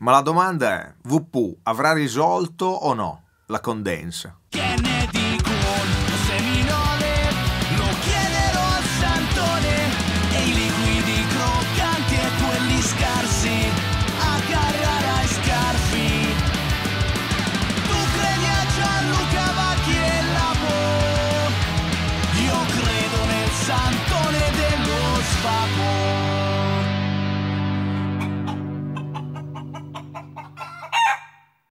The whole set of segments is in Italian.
Ma la domanda è, VP avrà risolto o no la condensa?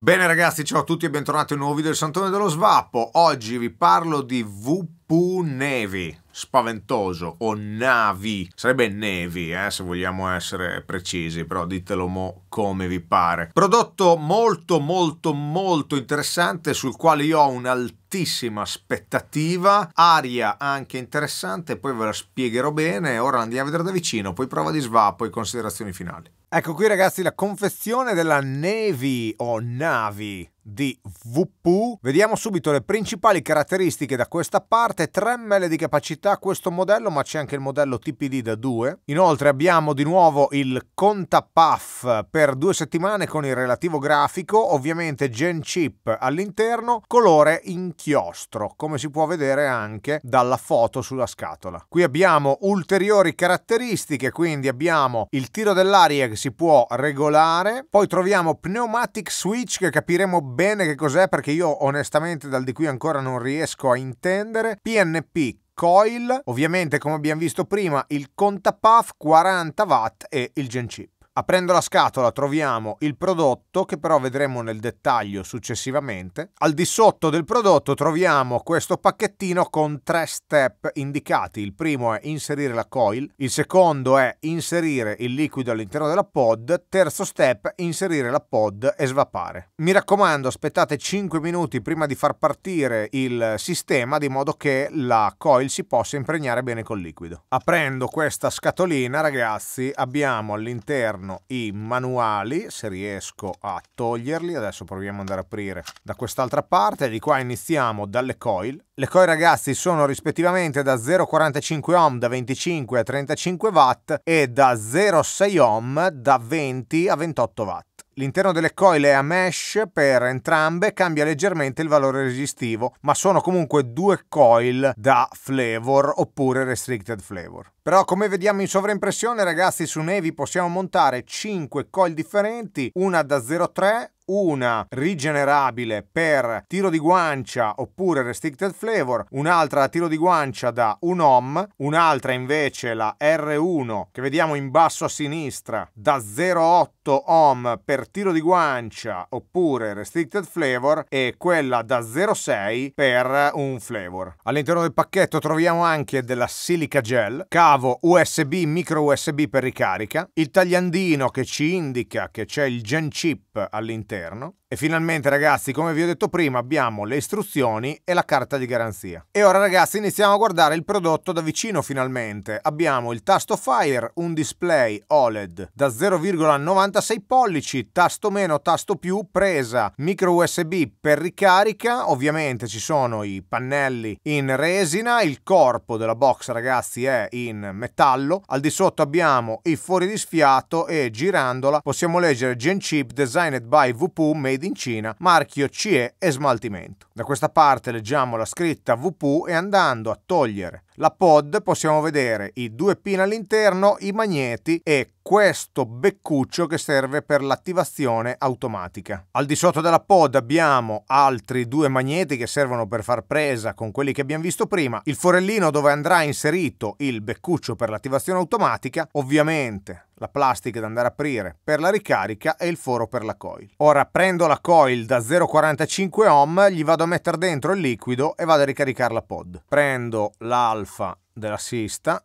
Bene ragazzi, ciao a tutti e bentornati a un nuovo video del Santone dello Svappo. Oggi vi parlo di VP Nevi spaventoso o navi sarebbe nevi eh, se vogliamo essere precisi però ditelo mo come vi pare prodotto molto molto molto interessante sul quale io ho un'altissima aspettativa aria anche interessante poi ve la spiegherò bene ora andiamo a vedere da vicino poi prova di svappo e considerazioni finali Ecco qui ragazzi la confessione della Navy o Navi di VP. Vediamo subito le principali caratteristiche da questa parte, 3 ml di capacità questo modello, ma c'è anche il modello TPD da 2. Inoltre abbiamo di nuovo il conta PAF per due settimane con il relativo grafico, ovviamente Gen Chip all'interno, colore inchiostro, come si può vedere anche dalla foto sulla scatola. Qui abbiamo ulteriori caratteristiche, quindi abbiamo il tiro dell'aria che si può regolare, poi troviamo pneumatic switch che capiremo bene bene che cos'è perché io onestamente dal di qui ancora non riesco a intendere. PNP coil, ovviamente come abbiamo visto prima il ContaPath 40 watt e il GenChip. Aprendo la scatola troviamo il prodotto che però vedremo nel dettaglio successivamente. Al di sotto del prodotto troviamo questo pacchettino con tre step indicati. Il primo è inserire la coil, il secondo è inserire il liquido all'interno della pod, terzo step inserire la pod e svapare. Mi raccomando aspettate 5 minuti prima di far partire il sistema di modo che la coil si possa impregnare bene col liquido. Aprendo questa scatolina ragazzi abbiamo all'interno interno i manuali, se riesco a toglierli, adesso proviamo ad andare a aprire da quest'altra parte, di qua iniziamo dalle coil. Le coil ragazzi sono rispettivamente da 0,45 ohm da 25 a 35 watt e da 0,6 ohm da 20 a 28 watt. L'interno delle coil è a mesh per entrambe, cambia leggermente il valore resistivo, ma sono comunque due coil da flavor oppure restricted flavor. Però come vediamo in sovraimpressione ragazzi su Nevi possiamo montare 5 coil differenti, una da 0,3, una rigenerabile per tiro di guancia oppure restricted flavor, un'altra a tiro di guancia da 1 ohm, un'altra invece la R1 che vediamo in basso a sinistra da 0,8 ohm per tiro di guancia oppure restricted flavor e quella da 0,6 per un flavor. All'interno del pacchetto troviamo anche della silica gel, cavo USB, micro USB per ricarica, il tagliandino che ci indica che c'è il Gen Chip all'interno, e finalmente ragazzi, come vi ho detto prima, abbiamo le istruzioni e la carta di garanzia. E ora ragazzi iniziamo a guardare il prodotto da vicino finalmente. Abbiamo il tasto Fire, un display OLED da 0,96 pollici, tasto meno, tasto più, presa micro USB per ricarica. Ovviamente ci sono i pannelli in resina, il corpo della box ragazzi è in metallo. Al di sotto abbiamo i fuori di sfiato e girandola possiamo leggere Gen Chip Designed by VP Made made in Cina, marchio CE e smaltimento. Da questa parte leggiamo la scritta WPU e andando a togliere la pod possiamo vedere i due pin all'interno, i magneti e questo beccuccio che serve per l'attivazione automatica. Al di sotto della pod abbiamo altri due magneti che servono per far presa con quelli che abbiamo visto prima, il forellino dove andrà inserito il beccuccio per l'attivazione automatica, ovviamente la plastica da andare a aprire per la ricarica e il foro per la coil. Ora prendo la coil da 0,45 ohm, gli vado a mettere dentro il liquido e vado a ricaricare la pod. Prendo l'alfa alfa della sesta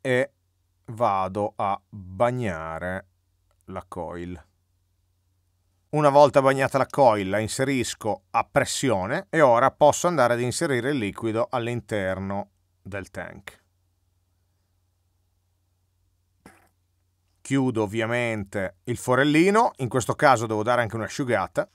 e vado a bagnare la coil. Una volta bagnata la coil la inserisco a pressione e ora posso andare ad inserire il liquido all'interno del tank. Chiudo ovviamente il forellino, in questo caso devo dare anche un'asciugata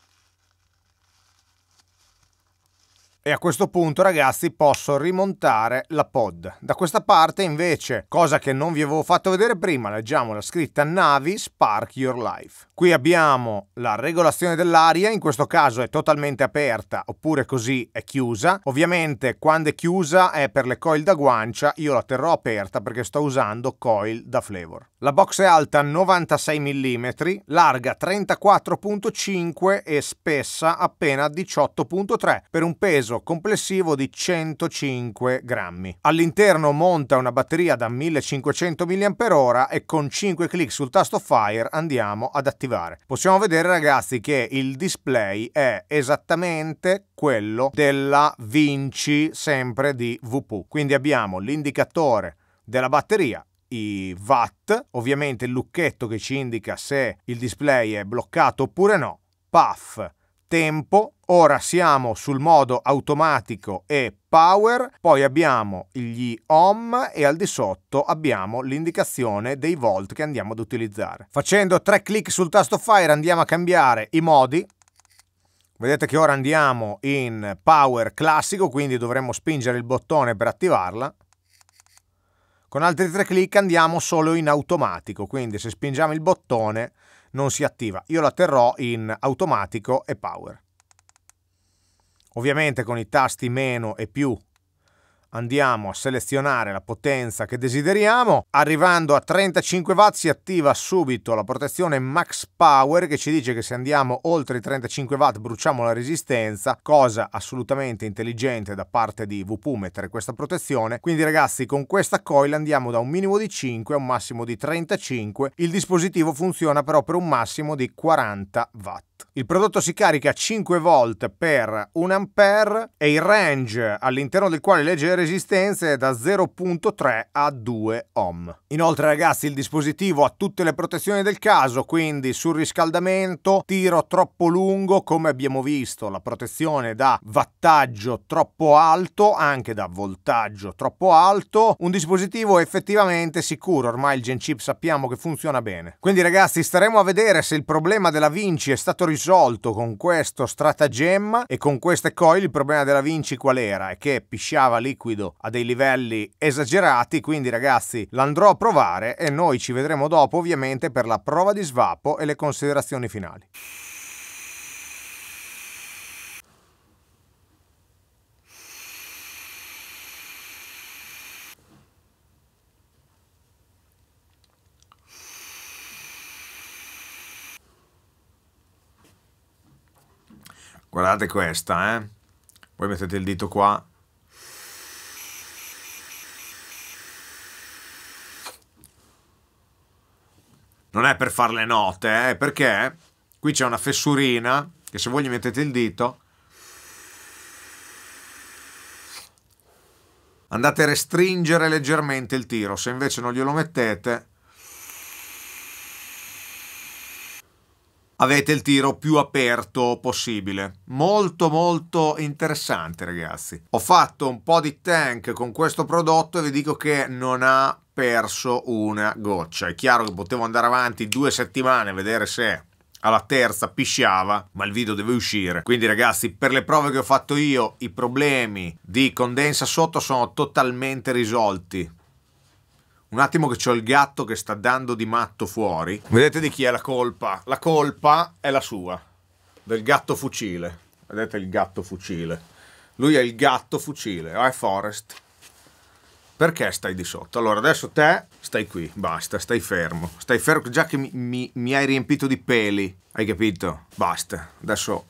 E a questo punto ragazzi posso rimontare la pod. Da questa parte invece, cosa che non vi avevo fatto vedere prima, leggiamo la scritta Navi Spark Your Life. Qui abbiamo la regolazione dell'aria, in questo caso è totalmente aperta oppure così è chiusa. Ovviamente quando è chiusa è per le coil da guancia, io la terrò aperta perché sto usando coil da flavor. La box è alta 96 mm, larga 34.5 e spessa appena 18.3 per un peso complessivo di 105 grammi. All'interno monta una batteria da 1500 mAh e con 5 clic sul tasto Fire andiamo ad attivare. Possiamo vedere ragazzi che il display è esattamente quello della Vinci sempre di VP. Quindi abbiamo l'indicatore della batteria i watt, ovviamente il lucchetto che ci indica se il display è bloccato oppure no, puff, tempo, ora siamo sul modo automatico e power, poi abbiamo gli ohm e al di sotto abbiamo l'indicazione dei volt che andiamo ad utilizzare. Facendo tre clic sul tasto fire andiamo a cambiare i modi, Vedete che ora andiamo in power classico, quindi dovremmo spingere il bottone per attivarla. Con altri tre clic andiamo solo in automatico, quindi se spingiamo il bottone non si attiva. Io la terrò in automatico e power. Ovviamente con i tasti meno e più andiamo a selezionare la potenza che desideriamo. Arrivando a 35 watt si attiva subito la protezione Max Power che ci dice che se andiamo oltre i 35 watt bruciamo la resistenza, cosa assolutamente intelligente da parte di VP mettere questa protezione. Quindi ragazzi con questa coil andiamo da un minimo di 5 a un massimo di 35, il dispositivo funziona però per un massimo di 40 watt. Il prodotto si carica 5 volt per 1 ampere e il range all'interno del quale legge le resistenze è da 0.3 a 2 ohm. Inoltre ragazzi il dispositivo ha tutte le protezioni del caso, quindi surriscaldamento, tiro troppo lungo come abbiamo visto, la protezione da wattaggio troppo alto, anche da voltaggio troppo alto, un dispositivo effettivamente sicuro, ormai il Genchip sappiamo che funziona bene. Quindi ragazzi staremo a vedere se il problema della Vinci è stato risolto risolto con questo stratagemma e con queste coil il problema della Vinci qual era? È che pisciava liquido a dei livelli esagerati, quindi ragazzi l'andrò a provare e noi ci vedremo dopo ovviamente per la prova di svapo e le considerazioni finali. Guardate questa, eh. Voi mettete il dito qua. Non è per fare le note, eh, perché qui c'è una fessurina che se voi gli mettete il dito andate a restringere leggermente il tiro, se invece non glielo mettete avete il tiro più aperto possibile. Molto molto interessante ragazzi. Ho fatto un po' di tank con questo prodotto e vi dico che non ha perso una goccia. È chiaro che potevo andare avanti due settimane a vedere se alla terza pisciava, ma il video deve uscire. Quindi ragazzi, per le prove che ho fatto io, i problemi di condensa sotto sono totalmente risolti un attimo che c'ho il gatto che sta dando di matto fuori. Vedete di chi è la colpa? La colpa è la sua, del gatto fucile. Vedete il gatto fucile. Lui è il gatto fucile, oh, è Forest. Perché stai di sotto? Allora, adesso te stai qui, basta, stai fermo. Stai fermo, già che mi, mi, mi hai riempito di peli, hai capito? Basta, adesso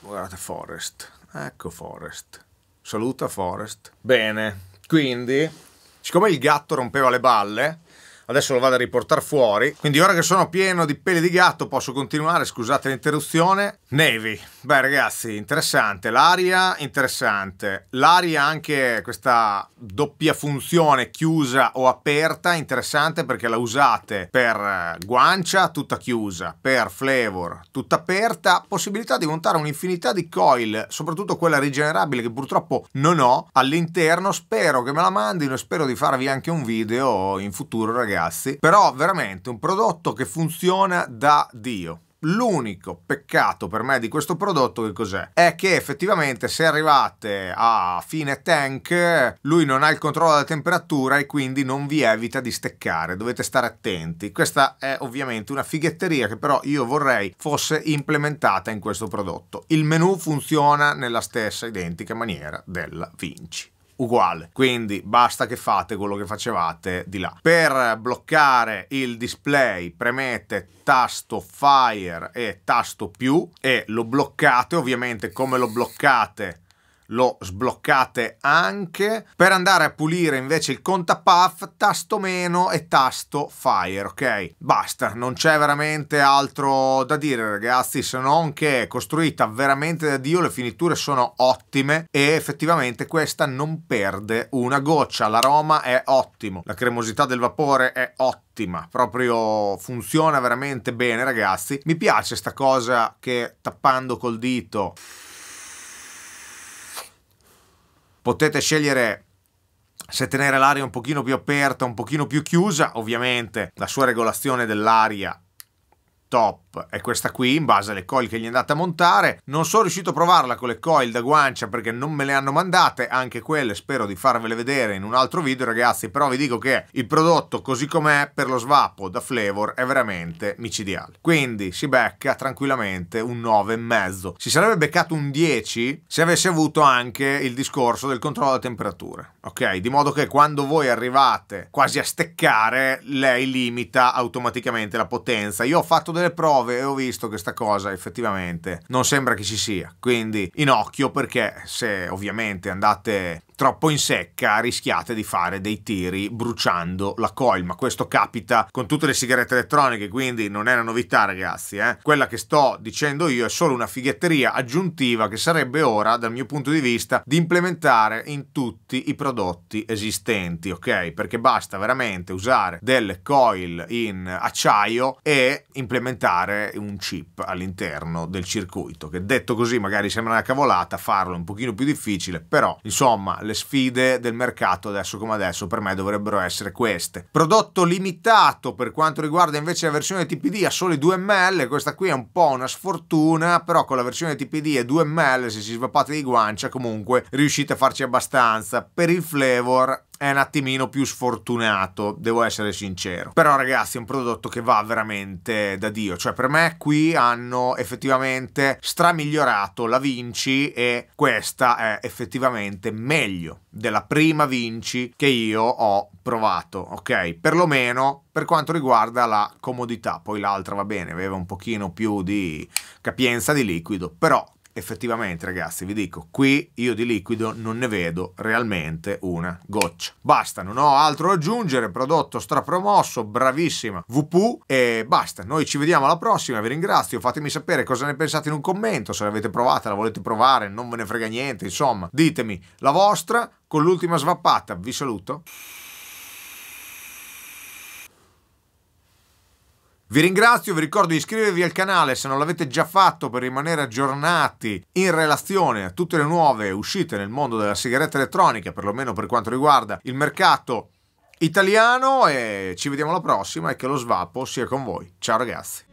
guardate Forest. Ecco Forest. Saluta Forest. Bene, quindi Siccome il gatto rompeva le balle, adesso lo vado a riportare fuori. Quindi ora che sono pieno di peli di gatto posso continuare, scusate l'interruzione, Navy, beh ragazzi, interessante, l'aria interessante, l'aria anche questa doppia funzione chiusa o aperta, interessante perché la usate per eh, guancia tutta chiusa, per flavor tutta aperta, possibilità di montare un'infinità di coil, soprattutto quella rigenerabile che purtroppo non ho all'interno, spero che me la mandino e spero di farvi anche un video in futuro ragazzi, però veramente un prodotto che funziona da Dio. L'unico peccato per me di questo prodotto che cos'è? È che effettivamente se arrivate a fine tank lui non ha il controllo della temperatura e quindi non vi evita di steccare, dovete stare attenti. Questa è ovviamente una fighetteria che però io vorrei fosse implementata in questo prodotto. Il menu funziona nella stessa identica maniera della Vinci uguale. Quindi basta che fate quello che facevate di là. Per bloccare il display premete tasto fire e tasto più e lo bloccate ovviamente come lo bloccate lo sbloccate anche. Per andare a pulire invece il contapuff tasto meno e tasto Fire, ok? Basta, non c'è veramente altro da dire ragazzi, se non che è costruita veramente da Dio, le finiture sono ottime e effettivamente questa non perde una goccia. L'aroma è ottimo, la cremosità del vapore è ottima proprio funziona veramente bene ragazzi. Mi piace sta cosa che tappando col dito potete scegliere se tenere l'aria un pochino più aperta, un pochino più chiusa, ovviamente la sua regolazione dell'aria top è questa qui in base alle coil che gli è andata a montare non sono riuscito a provarla con le coil da guancia perché non me le hanno mandate anche quelle spero di farvele vedere in un altro video ragazzi però vi dico che il prodotto così com'è per lo svappo da flavor è veramente micidiale quindi si becca tranquillamente un 9,5 si sarebbe beccato un 10 se avesse avuto anche il discorso del controllo della temperatura ok di modo che quando voi arrivate quasi a steccare lei limita automaticamente la potenza io ho fatto delle nelle prove e ho visto che sta cosa effettivamente non sembra che ci sia. Quindi in occhio perché se ovviamente andate troppo in secca rischiate di fare dei tiri bruciando la coil, ma questo capita con tutte le sigarette elettroniche, quindi non è una novità ragazzi. Eh? Quella che sto dicendo io è solo una fighetteria aggiuntiva che sarebbe ora, dal mio punto di vista, di implementare in tutti i prodotti esistenti, ok? Perché basta veramente usare delle coil in acciaio e implementare un chip all'interno del circuito, che detto così magari sembra una cavolata, farlo è un pochino più difficile, però insomma le sfide del mercato adesso come adesso per me dovrebbero essere queste. Prodotto limitato per quanto riguarda invece la versione TPD a soli 2 ml, questa qui è un po' una sfortuna, però con la versione TPD e 2 ml se si svappate di guancia comunque riuscite a farci abbastanza. Per il flavor è un attimino più sfortunato, devo essere sincero. Però ragazzi è un prodotto che va veramente da Dio, cioè per me qui hanno effettivamente stramigliorato la Vinci e questa è effettivamente meglio della prima Vinci che io ho provato, ok? Perlomeno per quanto riguarda la comodità, poi l'altra va bene, aveva un pochino più di capienza di liquido, però effettivamente ragazzi vi dico qui io di liquido non ne vedo realmente una goccia basta non ho altro da aggiungere prodotto strapromosso bravissima VP e basta noi ci vediamo alla prossima vi ringrazio fatemi sapere cosa ne pensate in un commento se l'avete provata la volete provare non ve ne frega niente insomma ditemi la vostra con l'ultima svappata vi saluto Vi ringrazio, vi ricordo di iscrivervi al canale se non l'avete già fatto per rimanere aggiornati in relazione a tutte le nuove uscite nel mondo della sigaretta elettronica, perlomeno per quanto riguarda il mercato italiano e ci vediamo alla prossima e che lo svapo sia con voi. Ciao ragazzi.